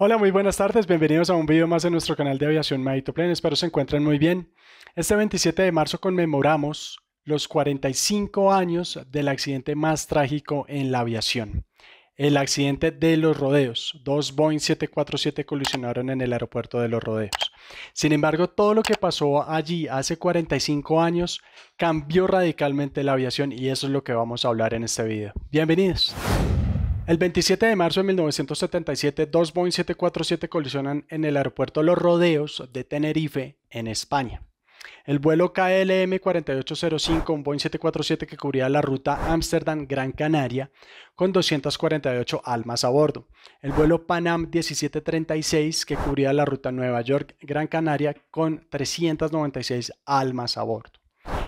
Hola, muy buenas tardes. Bienvenidos a un video más de nuestro canal de aviación Maitoplen. Espero se encuentren muy bien. Este 27 de marzo conmemoramos los 45 años del accidente más trágico en la aviación. El accidente de los rodeos. Dos Boeing 747 colisionaron en el aeropuerto de los rodeos. Sin embargo, todo lo que pasó allí hace 45 años cambió radicalmente la aviación y eso es lo que vamos a hablar en este video. Bienvenidos. El 27 de marzo de 1977, dos Boeing 747 colisionan en el aeropuerto Los Rodeos de Tenerife, en España. El vuelo KLM 4805, un Boeing 747 que cubría la ruta Ámsterdam-Gran Canaria, con 248 almas a bordo. El vuelo Panam 1736, que cubría la ruta Nueva York-Gran Canaria, con 396 almas a bordo.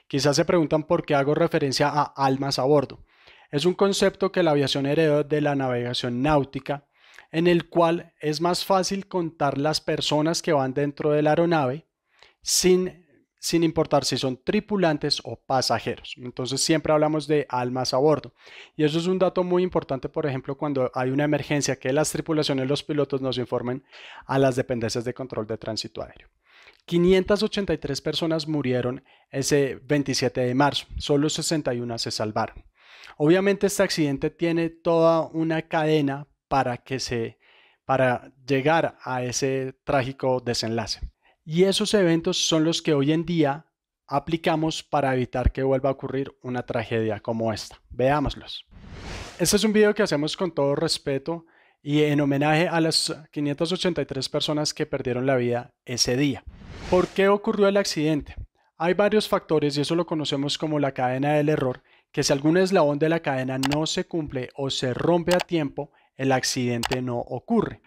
Quizás se preguntan por qué hago referencia a almas a bordo. Es un concepto que la aviación heredó de la navegación náutica, en el cual es más fácil contar las personas que van dentro de la aeronave sin, sin importar si son tripulantes o pasajeros. Entonces siempre hablamos de almas a bordo. Y eso es un dato muy importante, por ejemplo, cuando hay una emergencia, que las tripulaciones, los pilotos nos informen a las dependencias de control de tránsito aéreo. 583 personas murieron ese 27 de marzo, solo 61 se salvaron. Obviamente este accidente tiene toda una cadena para que se para llegar a ese trágico desenlace. Y esos eventos son los que hoy en día aplicamos para evitar que vuelva a ocurrir una tragedia como esta. Veámoslos. Este es un video que hacemos con todo respeto y en homenaje a las 583 personas que perdieron la vida ese día. ¿Por qué ocurrió el accidente? Hay varios factores y eso lo conocemos como la cadena del error que si algún eslabón de la cadena no se cumple o se rompe a tiempo, el accidente no ocurre.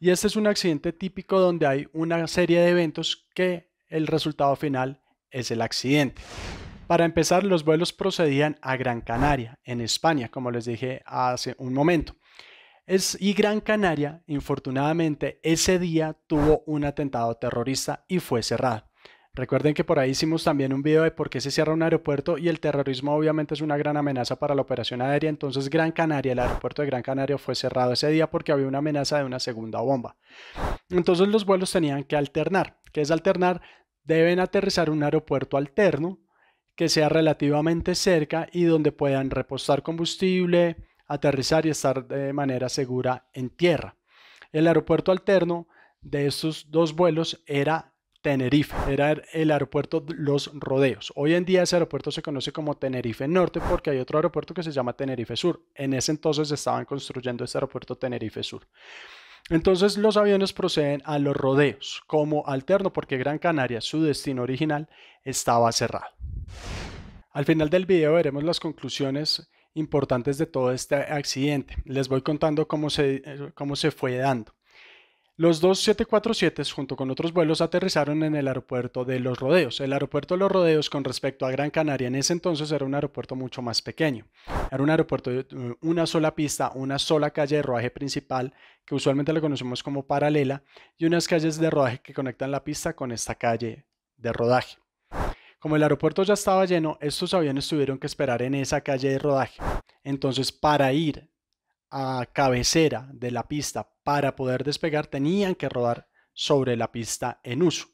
Y este es un accidente típico donde hay una serie de eventos que el resultado final es el accidente. Para empezar, los vuelos procedían a Gran Canaria, en España, como les dije hace un momento. Es, y Gran Canaria, infortunadamente, ese día tuvo un atentado terrorista y fue cerrada. Recuerden que por ahí hicimos también un video de por qué se cierra un aeropuerto y el terrorismo obviamente es una gran amenaza para la operación aérea. Entonces Gran Canaria, el aeropuerto de Gran Canaria fue cerrado ese día porque había una amenaza de una segunda bomba. Entonces los vuelos tenían que alternar. ¿Qué es alternar? Deben aterrizar un aeropuerto alterno que sea relativamente cerca y donde puedan repostar combustible, aterrizar y estar de manera segura en tierra. El aeropuerto alterno de estos dos vuelos era Tenerife. Era el aeropuerto Los Rodeos. Hoy en día ese aeropuerto se conoce como Tenerife Norte porque hay otro aeropuerto que se llama Tenerife Sur. En ese entonces estaban construyendo ese aeropuerto Tenerife Sur. Entonces los aviones proceden a los rodeos como alterno porque Gran Canaria, su destino original, estaba cerrado. Al final del video veremos las conclusiones importantes de todo este accidente. Les voy contando cómo se, eh, cómo se fue dando. Los dos 747 junto con otros vuelos aterrizaron en el aeropuerto de Los Rodeos. El aeropuerto de Los Rodeos con respecto a Gran Canaria en ese entonces era un aeropuerto mucho más pequeño. Era un aeropuerto de eh, una sola pista, una sola calle de rodaje principal que usualmente la conocemos como paralela y unas calles de rodaje que conectan la pista con esta calle de rodaje. Como el aeropuerto ya estaba lleno, estos aviones tuvieron que esperar en esa calle de rodaje. Entonces, para ir a cabecera de la pista para poder despegar tenían que rodar sobre la pista en uso.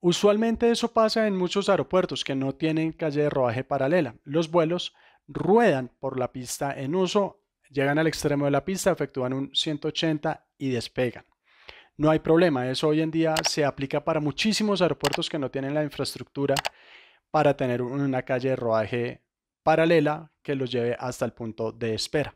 Usualmente eso pasa en muchos aeropuertos que no tienen calle de rodaje paralela. Los vuelos ruedan por la pista en uso, llegan al extremo de la pista, efectúan un 180 y despegan. No hay problema, eso hoy en día se aplica para muchísimos aeropuertos que no tienen la infraestructura para tener una calle de rodaje paralela que los lleve hasta el punto de espera.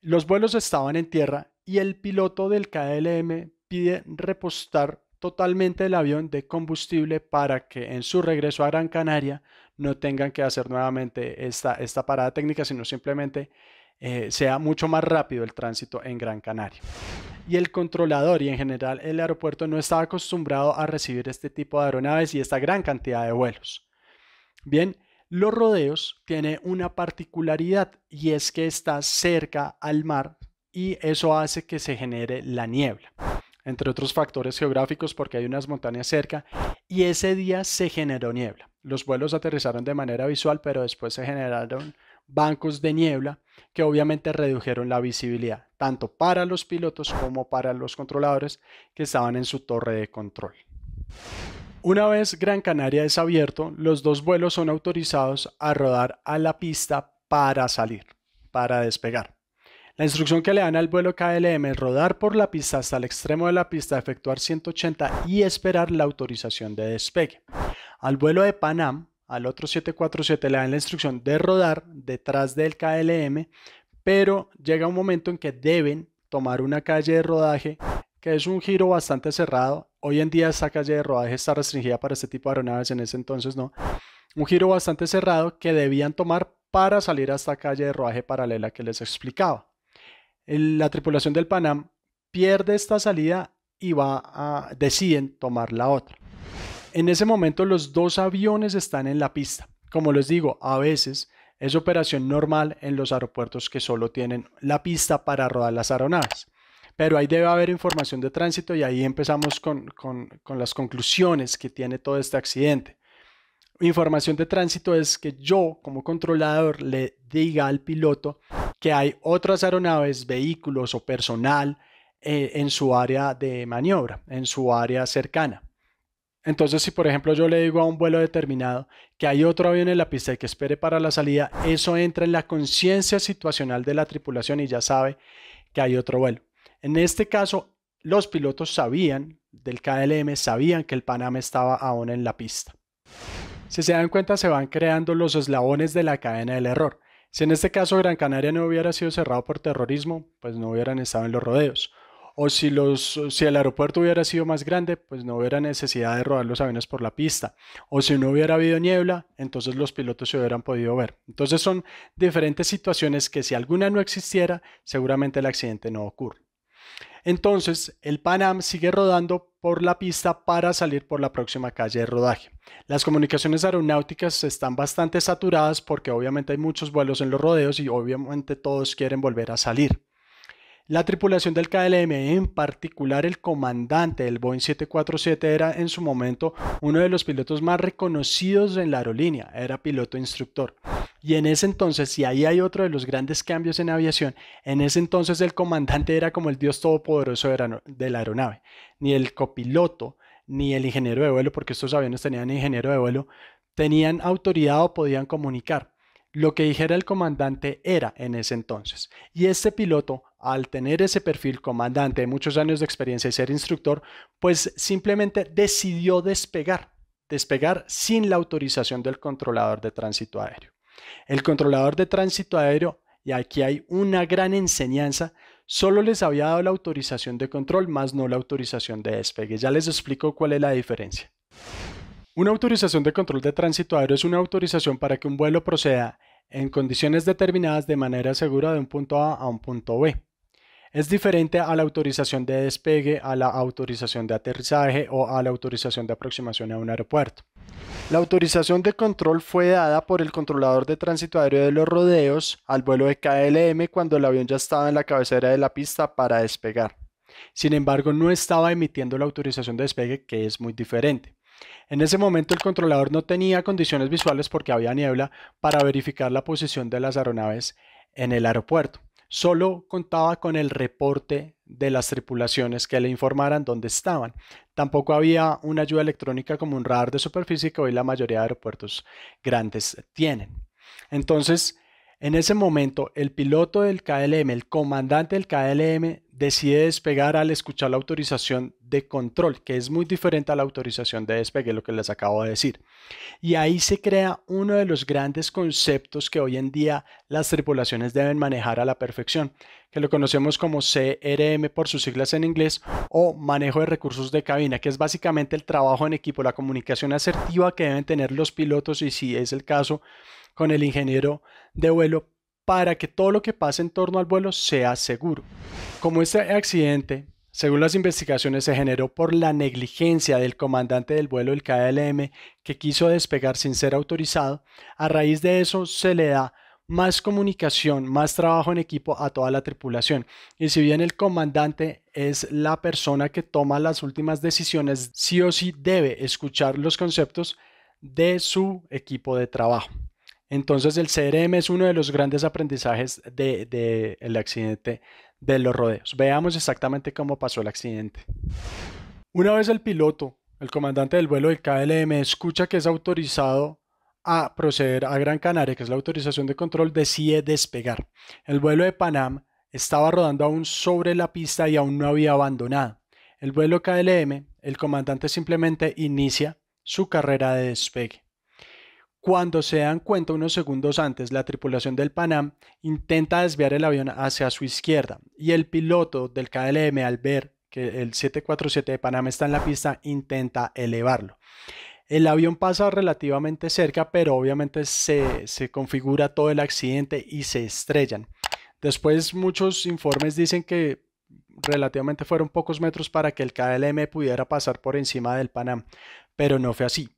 Los vuelos estaban en tierra y el piloto del KLM pide repostar totalmente el avión de combustible para que en su regreso a Gran Canaria no tengan que hacer nuevamente esta, esta parada técnica, sino simplemente eh, sea mucho más rápido el tránsito en Gran Canaria. Y el controlador y en general el aeropuerto no estaba acostumbrado a recibir este tipo de aeronaves y esta gran cantidad de vuelos. Bien, los rodeos tiene una particularidad y es que está cerca al mar y eso hace que se genere la niebla, entre otros factores geográficos porque hay unas montañas cerca y ese día se generó niebla. Los vuelos aterrizaron de manera visual pero después se generaron bancos de niebla que obviamente redujeron la visibilidad, tanto para los pilotos como para los controladores que estaban en su torre de control. Una vez Gran Canaria es abierto, los dos vuelos son autorizados a rodar a la pista para salir, para despegar. La instrucción que le dan al vuelo KLM es rodar por la pista hasta el extremo de la pista, efectuar 180 y esperar la autorización de despegue. Al vuelo de Panam, al otro 747 le dan la instrucción de rodar detrás del KLM, pero llega un momento en que deben tomar una calle de rodaje que es un giro bastante cerrado Hoy en día esta calle de rodaje está restringida para este tipo de aeronaves, en ese entonces no. Un giro bastante cerrado que debían tomar para salir a esta calle de rodaje paralela que les explicaba. La tripulación del Panam pierde esta salida y va a, deciden tomar la otra. En ese momento los dos aviones están en la pista. Como les digo, a veces es operación normal en los aeropuertos que solo tienen la pista para rodar las aeronaves pero ahí debe haber información de tránsito y ahí empezamos con, las conclusiones que tiene todo este accidente. Información de tránsito es que yo como controlador le diga al piloto que hay otras aeronaves, vehículos o personal eh, en su área de maniobra, en su área cercana. Entonces, si por ejemplo yo le digo a un vuelo determinado que hay otro avión en la pista y que espere para la salida, eso entra en la conciencia situacional de la tripulación y ya sabe que hay otro vuelo. En este caso, los pilotos sabían del KLM, sabían que el Panamá estaba aún en la pista. Si se dan cuenta, se van creando los eslabones de la cadena del error. Si en este caso Gran Canaria no hubiera sido cerrado por terrorismo, pues no hubieran estado en los rodeos. O si, si el aeropuerto hubiera sido más grande, pues no hubiera necesidad de rodar los aviones por la pista. O si no hubiera habido niebla, entonces los pilotos se hubieran podido ver. Entonces son diferentes situaciones que si alguna no existiera, seguramente el accidente no ocurre. Entonces, el Pan Am sigue rodando por la pista para salir por la próxima calle de rodaje. Las comunicaciones aeronáuticas están bastante saturadas porque obviamente hay muchos vuelos en los rodeos y obviamente todos quieren volver a salir. La tripulación del KLM, en particular el comandante del Boeing 747, era en su momento uno de los pilotos más reconocidos en la aerolínea, era piloto instructor. Y en ese entonces, y ahí hay otro de los grandes cambios en aviación, en ese entonces el comandante era como el dios todopoderoso de la aeronave, ni el copiloto, ni el ingeniero de vuelo, porque estos aviones tenían ingeniero de vuelo, tenían autoridad o podían comunicar. Lo que dijera el comandante era en ese entonces. Y este piloto, al tener ese perfil comandante muchos años de experiencia y ser instructor, pues simplemente decidió despegar, despegar sin la autorización del controlador de tránsito aéreo. El controlador de tránsito aéreo, y aquí hay una gran enseñanza, solo les había dado la autorización de control, más no la autorización de despegue. Ya les explico cuál es la diferencia. Una autorización de control de tránsito aéreo es una autorización para que un vuelo proceda en condiciones determinadas de manera segura de un punto A a un punto B. Es diferente a la autorización de despegue, a la autorización de aterrizaje o a la autorización de aproximación a un aeropuerto. La autorización de control fue dada por el controlador de tránsito aéreo de los rodeos al vuelo de KLM cuando el avión ya estaba en la cabecera de la pista para despegar. Sin embargo, no estaba emitiendo la autorización de despegue, que es muy diferente. En ese momento el controlador no tenía condiciones visuales porque había niebla para verificar la posición de las aeronaves en el aeropuerto. Solo contaba con el reporte de las tripulaciones que le informaran dónde estaban. Tampoco había una ayuda electrónica como un radar de superficie que hoy la mayoría de aeropuertos grandes tienen. Entonces, en ese momento, el piloto del KLM, el comandante del KLM, decide despegar al escuchar la autorización de control, que es muy diferente a la autorización de despegue, lo que les acabo de decir. Y ahí se crea uno de los grandes conceptos que hoy en día las tripulaciones deben manejar a la perfección, que lo conocemos como CRM por sus siglas en inglés, o manejo de recursos de cabina, que es básicamente el trabajo en equipo, la comunicación asertiva que deben tener los pilotos y si es el caso, con el ingeniero de vuelo para que todo lo que pase en torno al vuelo sea seguro. Como este accidente, según las investigaciones, se generó por la negligencia del comandante del vuelo del KLM que quiso despegar sin ser autorizado, a raíz de eso se le da más comunicación, más trabajo en equipo a toda la tripulación. Y si bien el comandante es la persona que toma las últimas decisiones, sí o sí debe escuchar los conceptos de su equipo de trabajo. Entonces el CRM es uno de los grandes aprendizajes del de, accidente de los rodeos. Veamos exactamente cómo pasó el accidente. Una vez el piloto, el comandante del vuelo del KLM, escucha que es autorizado a proceder a Gran Canaria, que es la autorización de control, decide despegar. El vuelo de Panam estaba rodando aún sobre la pista y aún no había abandonado. El vuelo KLM, el comandante simplemente inicia su carrera de despegue. Cuando se dan cuenta unos segundos antes, la tripulación del Panam intenta desviar el avión hacia su izquierda y el piloto del KLM al ver que el 747 de Panam está en la pista intenta elevarlo. El avión pasa relativamente cerca, pero obviamente se, configura todo el accidente y se estrellan. Después muchos informes dicen que relativamente fueron pocos metros para que el KLM pudiera pasar por encima del Panam, pero no fue así.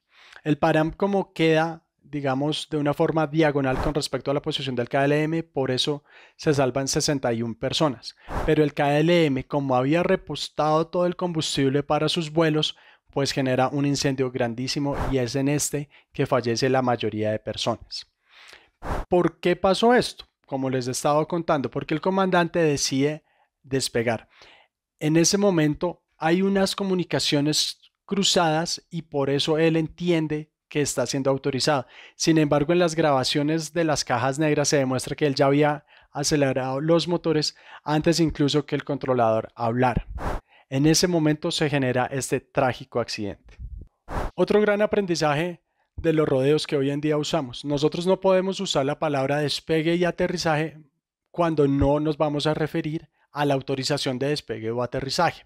El Panam como queda digamos, de una forma diagonal con respecto a la posición del KLM, por eso se salvan 61 personas. Pero el KLM, como había repostado todo el combustible para sus vuelos, pues genera un incendio grandísimo y es en este que fallece la mayoría de personas. ¿Por qué pasó esto? Como les he estado contando, porque el comandante decide despegar. En ese momento hay unas comunicaciones cruzadas y por eso él entiende que está siendo autorizado Sin embargo, en las grabaciones de las cajas negras se demuestra que él ya había acelerado los motores antes incluso que el controlador hablara. En ese momento se genera este trágico accidente. Otro gran aprendizaje de los rodeos que hoy en día usamos. Nosotros no podemos usar la palabra despegue y aterrizaje cuando no nos vamos a referir a la autorización de despegue o aterrizaje.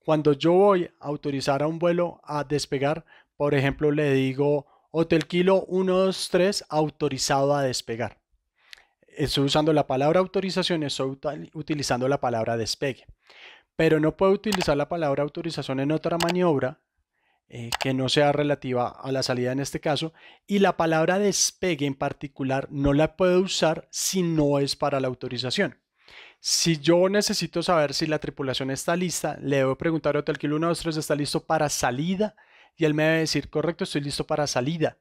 Cuando yo voy a autorizar a un vuelo a despegar, por ejemplo, le digo Hotel Kilo 123 autorizado a despegar. Estoy usando la palabra autorización, estoy utilizando la palabra despegue. Pero no puedo utilizar la palabra autorización en otra maniobra eh, que no sea relativa a la salida en este caso. Y la palabra despegue en particular no la puedo usar si no es para la autorización. Si yo necesito saber si la tripulación está lista, le debo preguntar a Hotel Kilo 123 está listo para salida y él me a decir, correcto, estoy listo para salida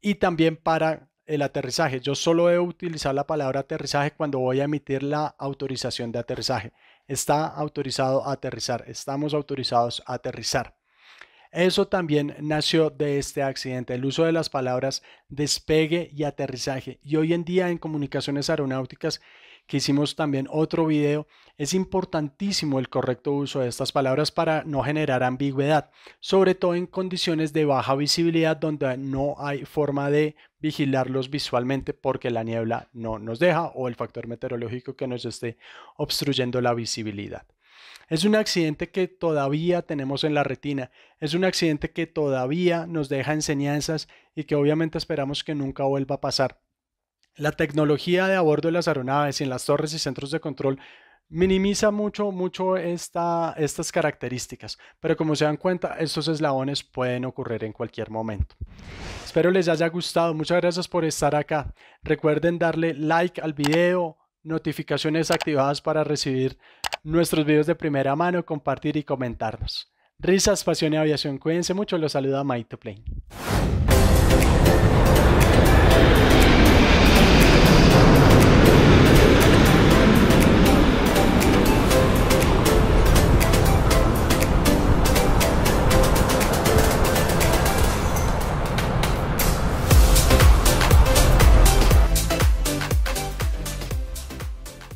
y también para el aterrizaje. Yo solo he utilizado la palabra aterrizaje cuando voy a emitir la autorización de aterrizaje. Está autorizado a aterrizar, estamos autorizados a aterrizar. Eso también nació de este accidente, el uso de las palabras despegue y aterrizaje. Y hoy en día en comunicaciones aeronáuticas que hicimos también otro video, es importantísimo el correcto uso de estas palabras para no generar ambigüedad, sobre todo en condiciones de baja visibilidad donde no hay forma de vigilarlos visualmente porque la niebla no nos deja o el factor meteorológico que nos esté obstruyendo la visibilidad. Es un accidente que todavía tenemos en la retina, es un accidente que todavía nos deja enseñanzas y que obviamente esperamos que nunca vuelva a pasar. La tecnología de a bordo de las aeronaves y en las torres y centros de control minimiza mucho, mucho estas características, pero como se dan cuenta, estos eslabones pueden ocurrir en cualquier momento. Espero les haya gustado, muchas gracias por estar acá. Recuerden darle like al video, notificaciones activadas para recibir nuestros videos de primera mano, compartir y comentarnos. Risas, pasión y aviación, cuídense mucho, los saluda My to Plane.